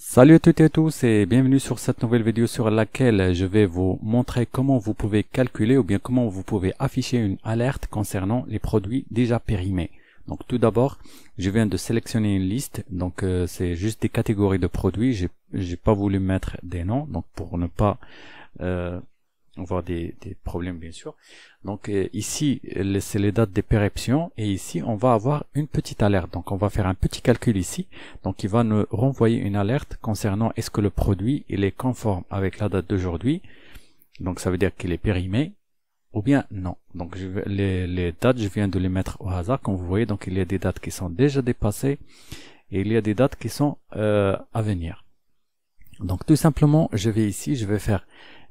Salut à toutes et tous et bienvenue sur cette nouvelle vidéo sur laquelle je vais vous montrer comment vous pouvez calculer ou bien comment vous pouvez afficher une alerte concernant les produits déjà périmés. Donc tout d'abord, je viens de sélectionner une liste, donc euh, c'est juste des catégories de produits, j'ai pas voulu mettre des noms, donc pour ne pas euh, on va avoir des, problèmes bien sûr. Donc euh, ici, c'est les dates des péremption et ici, on va avoir une petite alerte. Donc on va faire un petit calcul ici. Donc il va nous renvoyer une alerte concernant est-ce que le produit il est conforme avec la date d'aujourd'hui. Donc ça veut dire qu'il est périmé ou bien non. Donc je les, dates, je viens de les mettre au hasard comme vous voyez. Donc il y a des dates qui sont déjà dépassées et il y a des dates qui sont euh, à venir. Donc tout simplement, je vais ici, je vais faire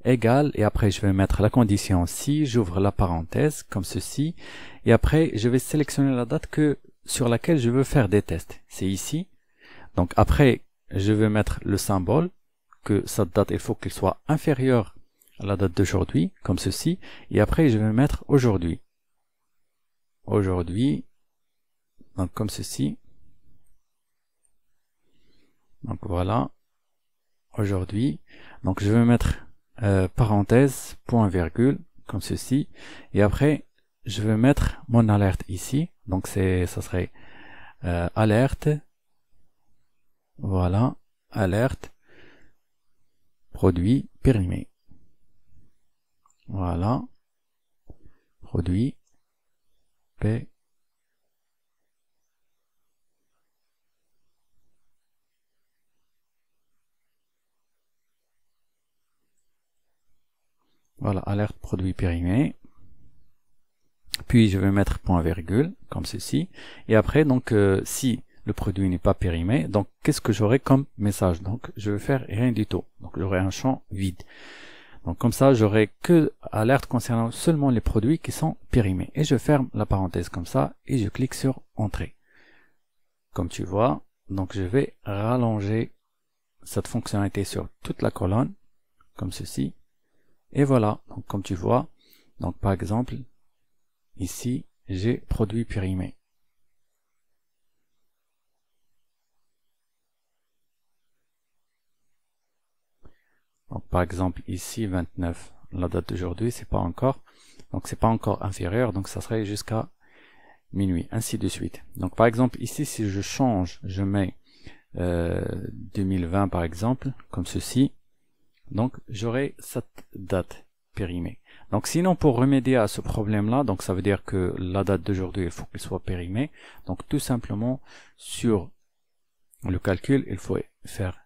égal et après je vais mettre la condition si, j'ouvre la parenthèse, comme ceci, et après je vais sélectionner la date que sur laquelle je veux faire des tests. C'est ici. Donc après, je vais mettre le symbole, que cette date, il faut qu'elle soit inférieure à la date d'aujourd'hui, comme ceci, et après je vais mettre aujourd'hui. Aujourd'hui, donc comme ceci. Donc voilà, aujourd'hui. Donc je vais mettre euh, parenthèse, point virgule, comme ceci. Et après, je vais mettre mon alerte ici. Donc c'est, ça serait euh, alerte. Voilà, alerte. Produit périmé. Voilà. Produit périmé. Voilà, alerte produit périmé. Puis je vais mettre point virgule, comme ceci. Et après, donc, euh, si le produit n'est pas périmé, donc qu'est-ce que j'aurai comme message Donc, je vais faire rien du tout. Donc, j'aurai un champ vide. Donc, comme ça, j'aurai que alerte concernant seulement les produits qui sont périmés. Et je ferme la parenthèse comme ça, et je clique sur Entrée. Comme tu vois, donc je vais rallonger cette fonctionnalité sur toute la colonne, comme ceci. Et voilà, donc comme tu vois, donc par exemple, ici, j'ai produit périmé. Donc par exemple ici 29, la date d'aujourd'hui c'est pas encore, donc c'est pas encore inférieur, donc ça serait jusqu'à minuit, ainsi de suite. Donc par exemple ici si je change, je mets euh, 2020 par exemple, comme ceci, donc j'aurai cette date périmée. Donc sinon pour remédier à ce problème là, donc ça veut dire que la date d'aujourd'hui il faut qu'elle soit périmée. Donc tout simplement sur le calcul il faut faire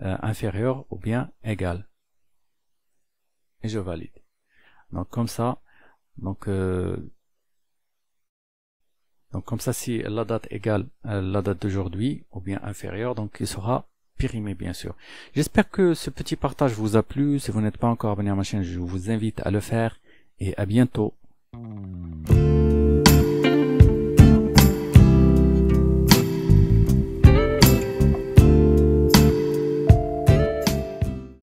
euh, inférieur ou bien égal. Et je valide. Donc comme ça, donc euh, donc comme ça si la date égale la date d'aujourd'hui ou bien inférieur donc il sera périmé bien sûr. J'espère que ce petit partage vous a plu. Si vous n'êtes pas encore abonné à ma chaîne, je vous invite à le faire et à bientôt.